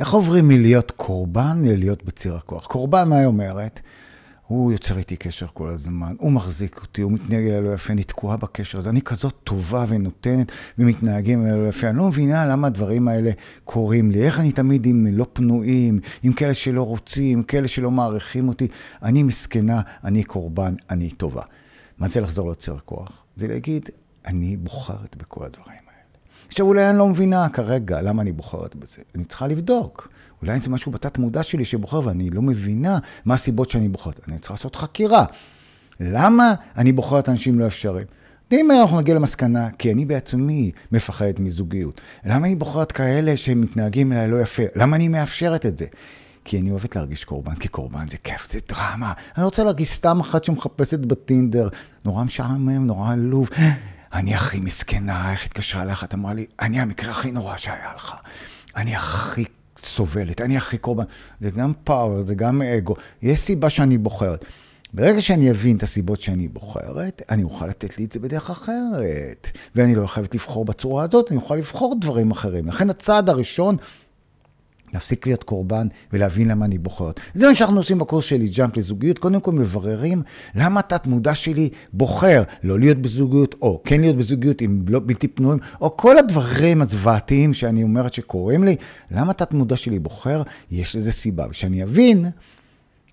איך עוברים מלהיות קורבן ללהיות בציר הכוח? קורבן, מה היא אומרת? הוא יוצר איתי קשר כל הזמן, הוא מחזיק אותי, הוא מתנהג אלו לא יפה, אני תקועה בקשר הזה, אני כזאת טובה ונותנת, ומתנהגים אלו לא יפה. אני לא מבינה למה הדברים האלה קורים לי, איך אני תמיד עם לא פנויים, עם כאלה שלא רוצים, עם כאלה שלא מעריכים אותי. אני מסכנה, אני קורבן, אני טובה. מה זה לחזור לציר הכוח? זה להגיד, אני בוחרת בכל הדברים האלה. עכשיו, אולי אני לא מבינה כרגע למה אני בוחרת בזה. אני צריכה לבדוק. אולי זה משהו בתת מודע שלי שבוחר ואני לא מבינה מה הסיבות שאני בוחרת. אני צריכה לעשות חקירה. למה אני בוחרת אנשים לא אפשריים? די מהר אנחנו נגיע למסקנה, כי אני בעצמי מפחדת מזוגיות. למה אני בוחרת כאלה שמתנהגים אליי לא יפה? למה אני מאפשרת את זה? כי אני אוהבת להרגיש קורבן, כי קורבן זה כיף, זה דרמה. אני לא רוצה להרגיש סתם אחת שמחפשת בטינדר. נורא משעמם, נורא עלוב. אני הכי מסכנה, איך התקשרה אליך? את אמרה לי, אני המקרה הכי נורא שהיה לך. אני הכי סובלת, אני הכי קורבן. זה גם פאוור, זה גם אגו. יש סיבה שאני בוחרת. ברגע שאני אבין את הסיבות שאני בוחרת, אני אוכל לתת לי את זה בדרך אחרת. ואני לא חייבת לבחור בצורה הזאת, אני אוכל לבחור דברים אחרים. לכן הצעד הראשון להפסיק להיות קורבן ולהבין למה אני בוחרת. זה מה שאנחנו עושים בקורס שלי, ג'אמפ לזוגיות. קודם כל מבררים למה התת-מודע שלי בוחר לא להיות בזוגיות, או כן להיות בזוגיות עם לא, בלתי פנויים, או כל הדברים הזוועתיים שאני אומרת שקורים לי, למה התת-מודע שלי בוחר? יש לזה סיבה. וכשאני אבין...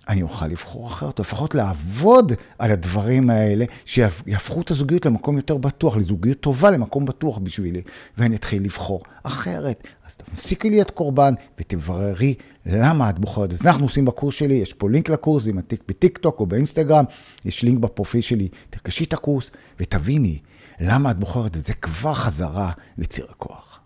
אני אוכל לבחור אחרת, או לפחות לעבוד על הדברים האלה, שיהפכו את הזוגיות למקום יותר בטוח, לזוגיות טובה למקום בטוח בשבילי, ואני אתחיל לבחור אחרת. אז תפסיקי להיות קורבן ותבררי למה את בוחרת. אז אנחנו עושים בקורס שלי, יש פה לינק לקורס, אם את בטיק טוק או באינסטגרם, יש לינק בפרופיל שלי, תרכשי את הקורס ותביני למה את בוחרת, וזה כבר חזרה לציר הכוח.